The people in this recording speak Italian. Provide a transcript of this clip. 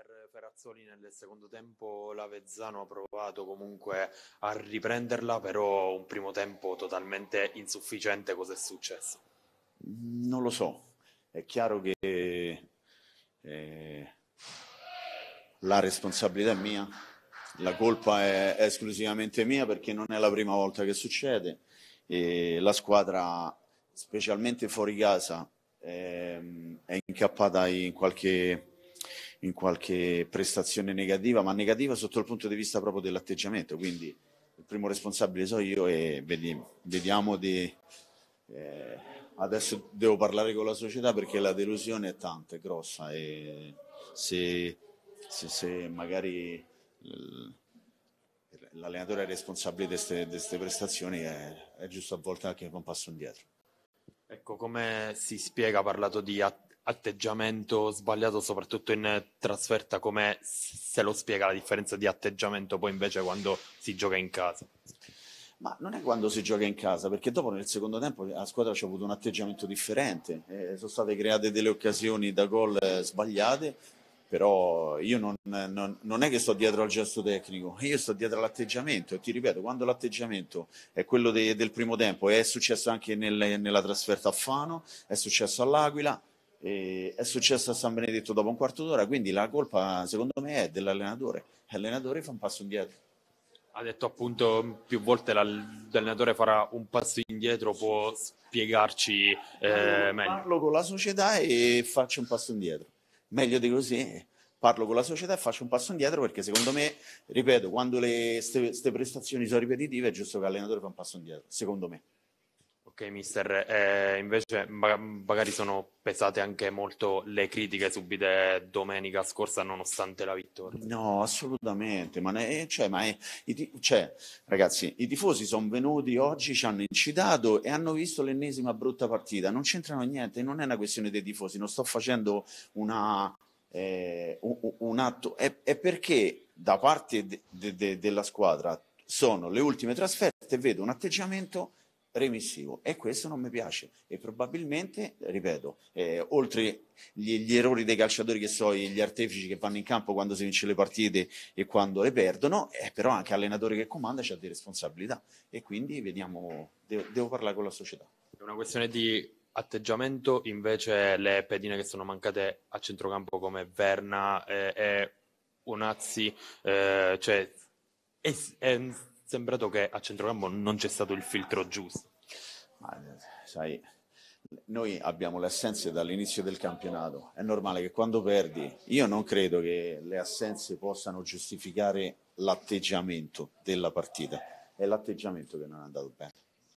Mister Ferrazzoli nel secondo tempo l'Avezzano ha provato comunque a riprenderla, però un primo tempo totalmente insufficiente. Cos'è successo? Non lo so, è chiaro che eh, la responsabilità è mia, la colpa è esclusivamente mia perché non è la prima volta che succede e la squadra, specialmente fuori casa, ehm, è incappata in qualche in qualche prestazione negativa, ma negativa sotto il punto di vista proprio dell'atteggiamento. Quindi il primo responsabile so io e vediamo, vediamo di... Eh, adesso devo parlare con la società perché la delusione è tanta, è grossa e se, se, se magari l'allenatore è responsabile di queste prestazioni è, è giusto a volte anche un passo indietro. Ecco, come si spiega, ha parlato di attenzione atteggiamento sbagliato, soprattutto in trasferta, come se lo spiega la differenza di atteggiamento poi invece quando si gioca in casa? Ma non è quando si gioca in casa, perché dopo nel secondo tempo la squadra ci ha avuto un atteggiamento differente, eh, sono state create delle occasioni da gol eh, sbagliate, però io non, non, non, è che sto dietro al gesto tecnico, io sto dietro all'atteggiamento e ti ripeto, quando l'atteggiamento è quello de, del primo tempo, è successo anche nel, nella trasferta a Fano, è successo all'Aquila, e è successo a San Benedetto dopo un quarto d'ora, quindi la colpa secondo me è dell'allenatore. L'allenatore fa un passo indietro. Ha detto appunto più volte l'allenatore farà un passo indietro, può spiegarci eh, meglio. Parlo con la società e faccio un passo indietro. Meglio di così, parlo con la società e faccio un passo indietro perché secondo me, ripeto, quando queste prestazioni sono ripetitive è giusto che l'allenatore fa un passo indietro, secondo me. Ok, mister, eh, invece magari sono pesate anche molto le critiche subite domenica scorsa nonostante la vittoria. No, assolutamente, ma, ne, eh, cioè, ma è, i, cioè, ragazzi, i tifosi sono venuti oggi, ci hanno incitato e hanno visto l'ennesima brutta partita, non c'entrano niente, non è una questione dei tifosi, non sto facendo una, eh, un, un, atto, è, è, perché da parte de, de, de, della squadra sono le ultime trasferte e vedo un atteggiamento remissivo e questo non mi piace e probabilmente, ripeto, eh, oltre gli, gli, errori dei calciatori che so, gli artefici che vanno in campo quando si vince le partite e quando le perdono, eh, però anche allenatore che comanda ha di responsabilità e quindi vediamo, devo, devo parlare con la società. È una questione di atteggiamento, invece le pedine che sono mancate a centrocampo come Verna eh, e Onazzi, eh, cioè... È, è sembrato che a centrocampo non c'è stato il filtro giusto. Ma, sai, noi abbiamo le assenze dall'inizio del campionato. È normale che quando perdi, io non credo che le assenze possano giustificare l'atteggiamento della partita. È l'atteggiamento che non è andato bene.